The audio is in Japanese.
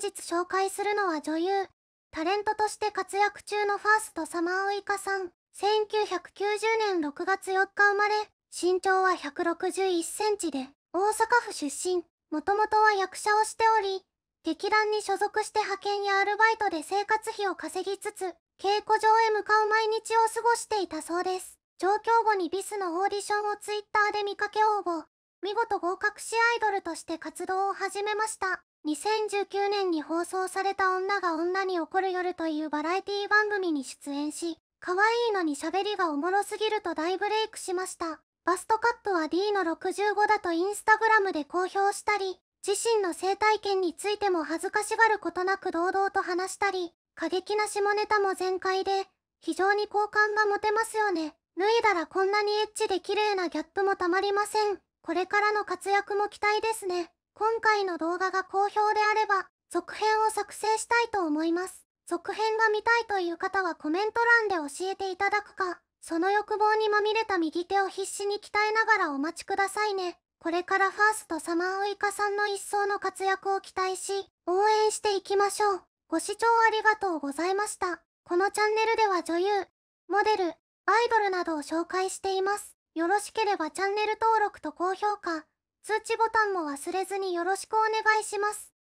本日紹介するのは女優、タレントとして活躍中のファーストサマーウイカさん。1990年6月4日生まれ、身長は161センチで、大阪府出身。もともとは役者をしており、劇団に所属して派遣やアルバイトで生活費を稼ぎつつ、稽古場へ向かう毎日を過ごしていたそうです。上京後にビスのオーディションをツイッターで見かけ応募。見事合格しアイドルとして活動を始めました。2019年に放送された女が女に怒る夜というバラエティ番組に出演し、可愛いのに喋りがおもろすぎると大ブレイクしました。バストカットは D の65だとインスタグラムで公表したり、自身の生態験についても恥ずかしがることなく堂々と話したり、過激な下ネタも全開で、非常に好感が持てますよね。脱いだらこんなにエッチで綺麗なギャップもたまりません。これからの活躍も期待ですね。今回の動画が好評であれば、続編を作成したいと思います。続編が見たいという方はコメント欄で教えていただくか、その欲望にまみれた右手を必死に鍛えながらお待ちくださいね。これからファーストサマーウイカさんの一層の活躍を期待し、応援していきましょう。ご視聴ありがとうございました。このチャンネルでは女優、モデル、アイドルなどを紹介しています。よろしければチャンネル登録と高評価、通知ボタンも忘れずによろしくお願いします。